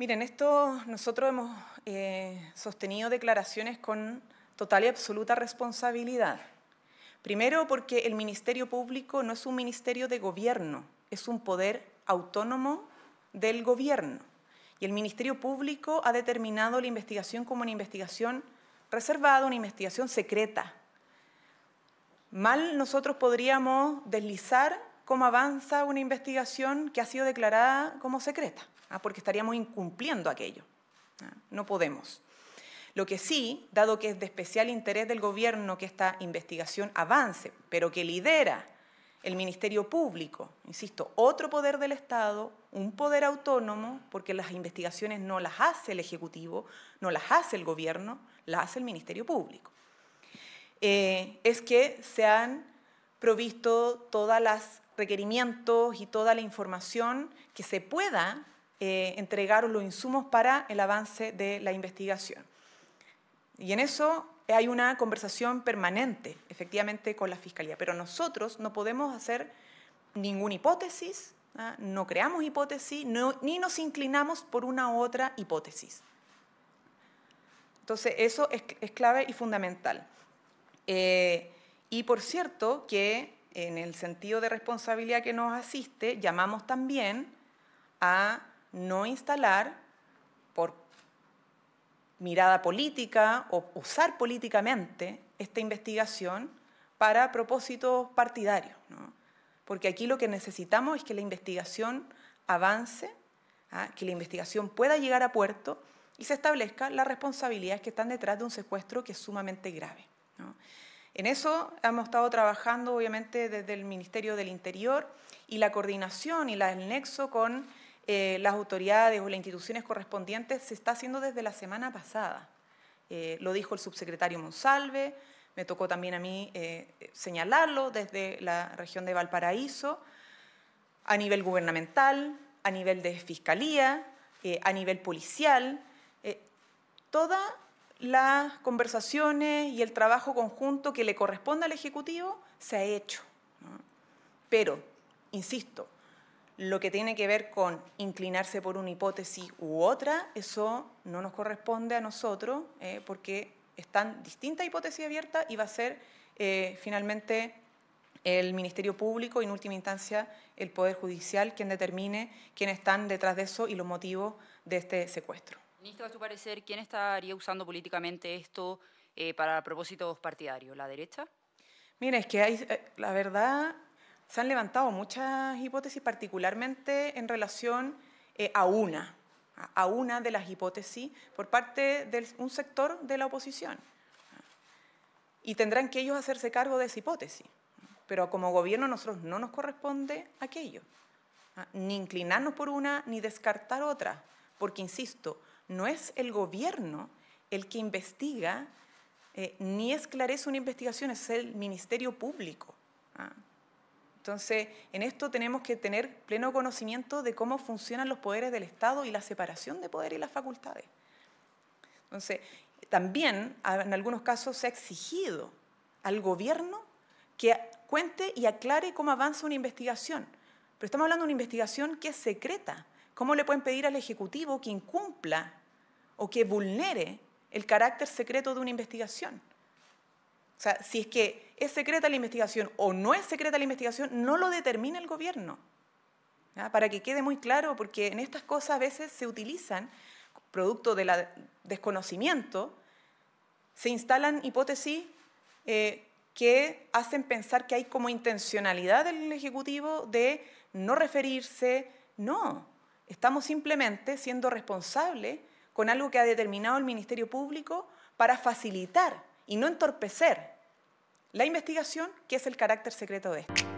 Miren, esto nosotros hemos eh, sostenido declaraciones con total y absoluta responsabilidad. Primero, porque el Ministerio Público no es un ministerio de gobierno, es un poder autónomo del gobierno. Y el Ministerio Público ha determinado la investigación como una investigación reservada, una investigación secreta. Mal nosotros podríamos deslizar cómo avanza una investigación que ha sido declarada como secreta, ¿ah? porque estaríamos incumpliendo aquello. ¿ah? No podemos. Lo que sí, dado que es de especial interés del gobierno que esta investigación avance, pero que lidera el Ministerio Público, insisto, otro poder del Estado, un poder autónomo, porque las investigaciones no las hace el Ejecutivo, no las hace el Gobierno, las hace el Ministerio Público. Eh, es que se han provisto todas las requerimientos y toda la información que se pueda eh, entregar los insumos para el avance de la investigación. Y en eso hay una conversación permanente, efectivamente, con la Fiscalía. Pero nosotros no podemos hacer ninguna hipótesis, ¿ah? no creamos hipótesis, ni nos inclinamos por una u otra hipótesis. Entonces, eso es, clave y fundamental. Eh, y por cierto, que en el sentido de responsabilidad que nos asiste, llamamos también a no instalar por mirada política o usar políticamente esta investigación para propósitos partidarios. Porque aquí lo que necesitamos es que la investigación avance, ¿ah? que la investigación pueda llegar a puerto y se establezcan las responsabilidades que están detrás de un secuestro que es sumamente grave. En eso hemos estado trabajando, obviamente, desde el Ministerio del Interior y la coordinación y el nexo con eh, las autoridades o las instituciones correspondientes se está haciendo desde la semana pasada. Eh, lo dijo el subsecretario Monsalve, me tocó también a mí eh, señalarlo desde la región de Valparaíso, a nivel gubernamental, a nivel de fiscalía, a nivel policial. toda las conversaciones y el trabajo conjunto que le corresponde al Ejecutivo se ha hecho. Pero, insisto, lo que tiene que ver con inclinarse por una hipótesis u otra, eso no nos corresponde a nosotros eh, porque están distintas hipótesis abiertas y va a ser eh, finalmente el Ministerio Público y en última instancia el Poder Judicial quien determine quiénes están detrás de eso y los motivos de este secuestro a parecer, ¿quién estaría usando políticamente esto eh, para propósitos partidarios? ¿La derecha? Mire, es que eh, la verdad, se han levantado muchas hipótesis, particularmente en relación eh, a una, a una de las hipótesis por parte de un sector de la oposición. Y tendrán que ellos hacerse cargo de esa hipótesis. Pero como gobierno nosotros no nos corresponde aquello, ah, ni inclinarnos por una ni descartar otra, porque, insisto, no es el gobierno el que investiga eh, ni esclarece una investigación, es el Ministerio Público. ¿ah? Entonces, en esto tenemos que tener pleno conocimiento de cómo funcionan los poderes del Estado y la separación de poder y las facultades. Entonces, también ah, en algunos casos se ha exigido al gobierno que cuente y aclare cómo avanza una investigación. Pero estamos hablando de una investigación que es secreta, ¿Cómo le pueden pedir al Ejecutivo que incumpla o que vulnere el carácter secreto de una investigación? O sea, si es que es secreta la investigación o no es secreta la investigación, no lo determina el gobierno. Para que quede muy claro, porque en estas cosas a veces se utilizan, producto del desconocimiento, se instalan hipótesis eh, que hacen pensar que hay como intencionalidad del Ejecutivo de no referirse. No, Estamos simplemente siendo responsables con algo que ha determinado el Ministerio Público para facilitar y no entorpecer la investigación, que es el carácter secreto de esto.